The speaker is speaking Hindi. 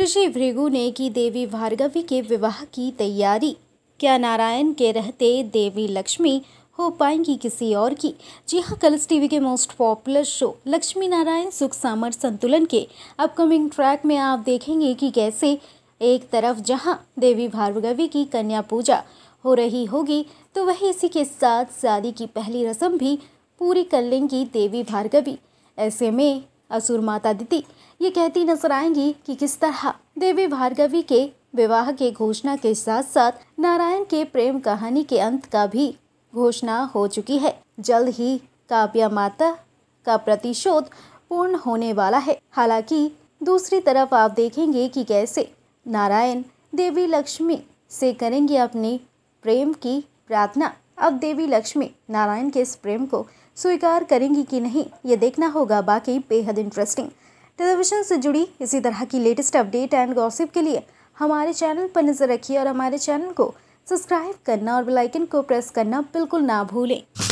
ऋषि भृगु ने की देवी भार्गवी के विवाह की तैयारी क्या नारायण के रहते देवी लक्ष्मी हो पाएंगी किसी और की जी हाँ कलर्स टीवी के most popular show Lakshmi Narayan सुख सामर संतुलन के अपकमिंग ट्रैक में आप देखेंगे कि कैसे एक तरफ जहाँ देवी भार्गवी की कन्या पूजा हो रही होगी तो वही इसी के साथ शादी की पहली रस्म भी पूरी कर लेंगी देवी भार्गवी ऐसे में असुर माता दिति ये कहती नजर आएंगी कि किस तरह देवी भार्गवी के विवाह के घोषणा के साथ साथ नारायण के प्रेम कहानी के अंत का भी घोषणा हो चुकी है जल्द ही काव्या माता का प्रतिशोध पूर्ण होने वाला है हालांकि दूसरी तरफ आप देखेंगे कि कैसे नारायण देवी लक्ष्मी से करेंगे अपने प्रेम की प्रार्थना अब देवी लक्ष्मी नारायण के इस प्रेम को स्वीकार करेंगी कि नहीं ये देखना होगा बाकी बेहद इंटरेस्टिंग टेलीविजन से जुड़ी इसी तरह की लेटेस्ट अपडेट एंड गॉसिप के लिए हमारे चैनल पर नज़र रखिए और हमारे चैनल को सब्सक्राइब करना और बेलाइकन को प्रेस करना बिल्कुल ना भूलें